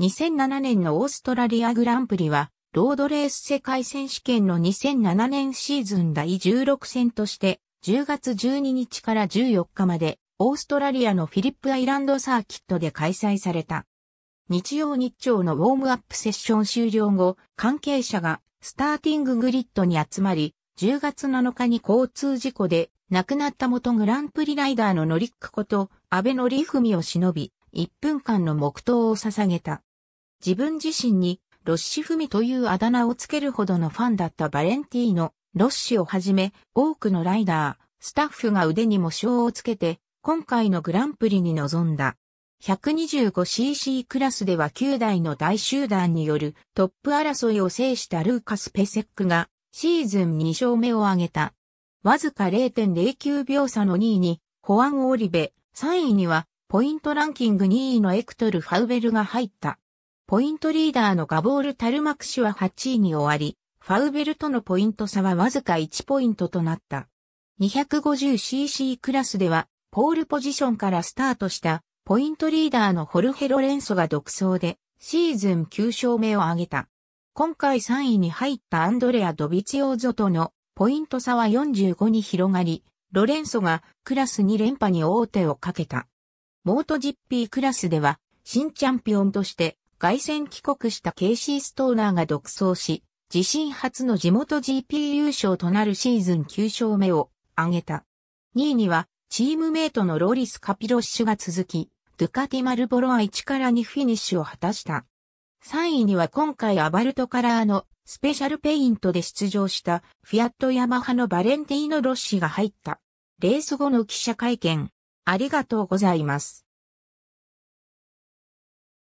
2007年のオーストラリアグランプリは、ロードレース世界選手権の2007年シーズン第16戦として、10月12日から14日まで、オーストラリアのフィリップアイランドサーキットで開催された。日曜日朝のウォームアップセッション終了後、関係者がスターティンググリッドに集まり、10月7日に交通事故で亡くなった元グランプリライダーのノリックこと、安倍のりふみを忍び、1分間の黙祷を捧げた。自分自身にロッシフミというあだ名をつけるほどのファンだったバレンティーノ、ロッシをはじめ多くのライダー、スタッフが腕にも賞をつけて今回のグランプリに臨んだ。125cc クラスでは9台の大集団によるトップ争いを制したルーカス・ペセックがシーズン2勝目を挙げた。わずか0.09秒差の2位にホアン・オリベ、3位にはポイントランキング2位のエクトル・ファウベルが入った。ポイントリーダーのガボール・タルマクシは8位に終わり、ファウベルとのポイント差はわずか1ポイントとなった。250cc クラスでは、ポールポジションからスタートした、ポイントリーダーのホルヘ・ロレンソが独走で、シーズン9勝目を挙げた。今回3位に入ったアンドレア・ドビツヨーゾとのポイント差は45に広がり、ロレンソがクラス2連覇に王手をかけた。モート GP クラスでは新チャンピオンとして凱旋帰国したケイシー・ストーナーが独走し、自身初の地元 GP 優勝となるシーズン9勝目を挙げた。2位には、チームメイトのローリス・カピロッシュが続き、ドゥカティ・マルボロは1から2フィニッシュを果たした。3位には今回アバルトカラーのスペシャルペイントで出場したフィアットヤマハのバレンティーノ・ロッシが入った。レース後の記者会見、ありがとうございます。